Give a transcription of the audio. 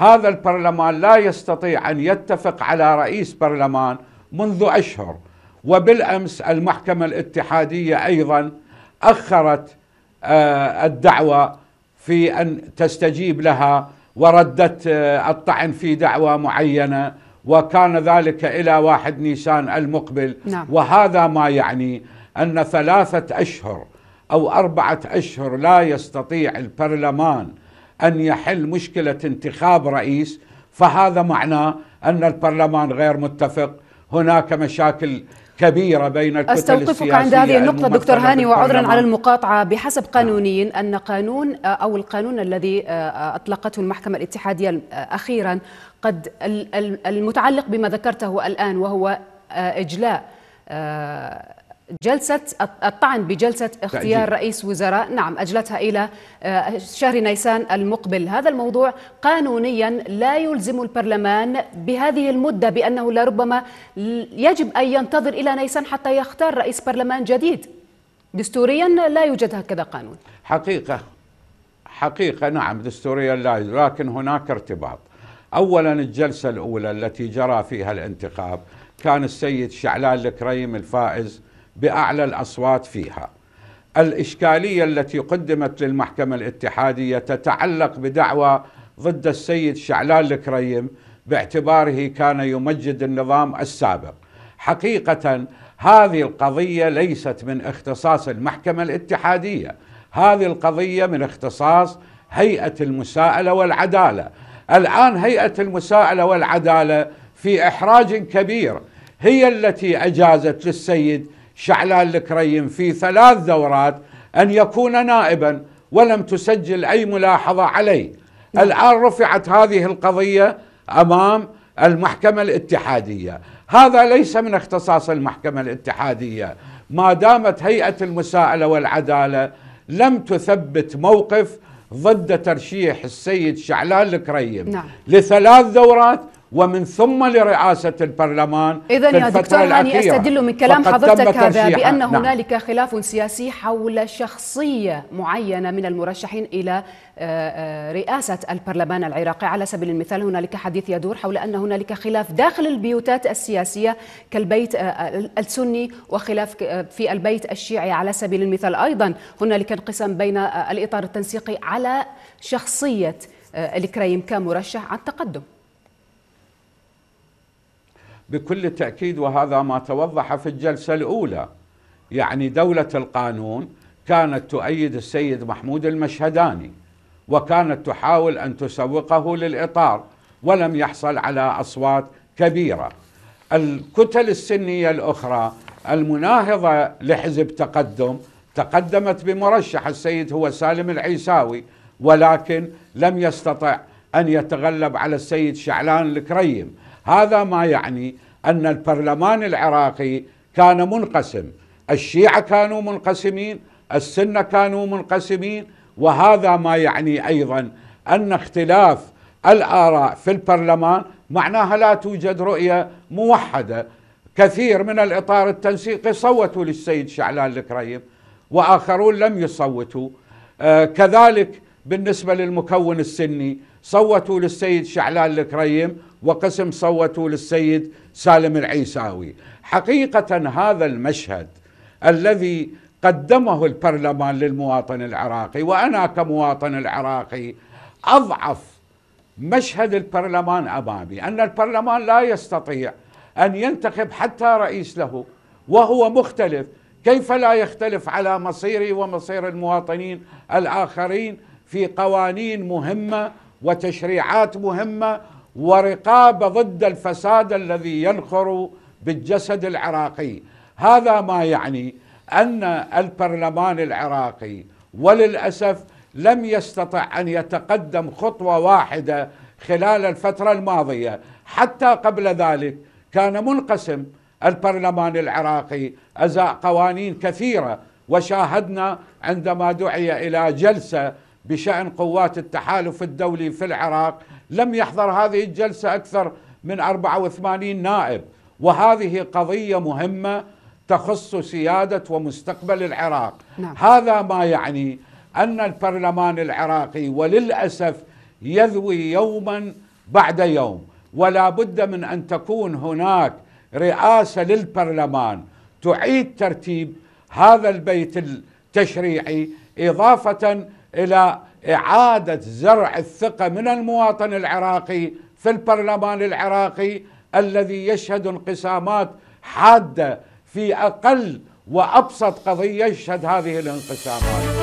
هذا البرلمان لا يستطيع أن يتفق على رئيس برلمان منذ أشهر وبالأمس المحكمة الاتحادية أيضا أخرت آه، الدعوة في أن تستجيب لها وردت آه، الطعن في دعوة معينة وكان ذلك إلى واحد نيسان المقبل نعم. وهذا ما يعني أن ثلاثة أشهر أو أربعة أشهر لا يستطيع البرلمان أن يحل مشكلة انتخاب رئيس فهذا معناه أن البرلمان غير متفق هناك مشاكل كبيرة بين الكتل أستوقفك عند هذه النقطة دكتور هاني وعذرا على المقاطعة بحسب نعم. قانونيين أن قانون أو القانون الذي آه، أطلقته المحكمة الاتحادية آه، أخيرا قد المتعلق بما ذكرته الآن وهو آه، إجلاء جلسة الطعن بجلسة اختيار تأجيل. رئيس وزراء نعم أجلتها إلى آه، شهر نيسان المقبل هذا الموضوع قانونيا لا يلزم البرلمان بهذه المدة بأنه لربما يجب أن ينتظر إلى نيسان حتى يختار رئيس برلمان جديد دستوريا لا يوجد هكذا قانون حقيقة حقيقة نعم دستوريا لا لكن هناك ارتباط أولا الجلسة الأولى التي جرى فيها الانتخاب كان السيد شعلان الكريم الفائز باعلى الاصوات فيها. الاشكاليه التي قدمت للمحكمه الاتحاديه تتعلق بدعوى ضد السيد شعلان الكريم باعتباره كان يمجد النظام السابق. حقيقه هذه القضيه ليست من اختصاص المحكمه الاتحاديه، هذه القضيه من اختصاص هيئه المساءله والعداله. الان هيئه المساءله والعداله في احراج كبير هي التي اجازت للسيد شعلان الكريم في ثلاث دورات أن يكون نائبا ولم تسجل أي ملاحظة عليه نعم. الآن رفعت هذه القضية أمام المحكمة الاتحادية هذا ليس من اختصاص المحكمة الاتحادية ما دامت هيئة المساءلة والعدالة لم تثبت موقف ضد ترشيح السيد شعلان الكريم نعم. لثلاث دورات ومن ثم لرئاسة البرلمان إذا يا دكتور هاني أستدل من كلام حضرتك هذا بأن نعم. هنالك خلاف سياسي حول شخصية معينة من المرشحين إلى آه، آه، رئاسة البرلمان العراقي على سبيل المثال هنالك حديث يدور حول أن هنالك خلاف داخل البيوتات السياسية كالبيت آه، السني وخلاف في البيت الشيعي على سبيل المثال أيضا هنالك انقسام بين الإطار التنسيقي على شخصية الكريم كمرشح عن تقدم بكل تأكيد وهذا ما توضح في الجلسة الأولى يعني دولة القانون كانت تؤيد السيد محمود المشهداني وكانت تحاول أن تسوقه للإطار ولم يحصل على أصوات كبيرة الكتل السنية الأخرى المناهضة لحزب تقدم تقدمت بمرشح السيد هو سالم العيساوي ولكن لم يستطع أن يتغلب على السيد شعلان الكريم هذا ما يعني أن البرلمان العراقي كان منقسم الشيعة كانوا منقسمين السنة كانوا منقسمين وهذا ما يعني أيضا أن اختلاف الآراء في البرلمان معناها لا توجد رؤية موحدة كثير من الإطار التنسيقي صوتوا للسيد شعلان الكريم وآخرون لم يصوتوا آه، كذلك بالنسبة للمكون السني صوتوا للسيد شعلان الكريم وقسم صوتوا للسيد سالم العيساوي حقيقة هذا المشهد الذي قدمه البرلمان للمواطن العراقي وأنا كمواطن العراقي أضعف مشهد البرلمان أمامي أن البرلمان لا يستطيع أن ينتخب حتى رئيس له وهو مختلف كيف لا يختلف على مصيري ومصير المواطنين الآخرين في قوانين مهمه وتشريعات مهمه ورقابه ضد الفساد الذي ينخر بالجسد العراقي هذا ما يعني ان البرلمان العراقي وللاسف لم يستطع ان يتقدم خطوه واحده خلال الفتره الماضيه حتى قبل ذلك كان منقسم البرلمان العراقي ازاء قوانين كثيره وشاهدنا عندما دعي الى جلسه بشأن قوات التحالف الدولي في العراق لم يحضر هذه الجلسة أكثر من 84 نائب وهذه قضية مهمة تخص سيادة ومستقبل العراق نعم. هذا ما يعني أن البرلمان العراقي وللأسف يذوي يوما بعد يوم ولا بد من أن تكون هناك رئاسة للبرلمان تعيد ترتيب هذا البيت التشريعي إضافة الى اعاده زرع الثقه من المواطن العراقي في البرلمان العراقي الذي يشهد انقسامات حاده في اقل وابسط قضيه يشهد هذه الانقسامات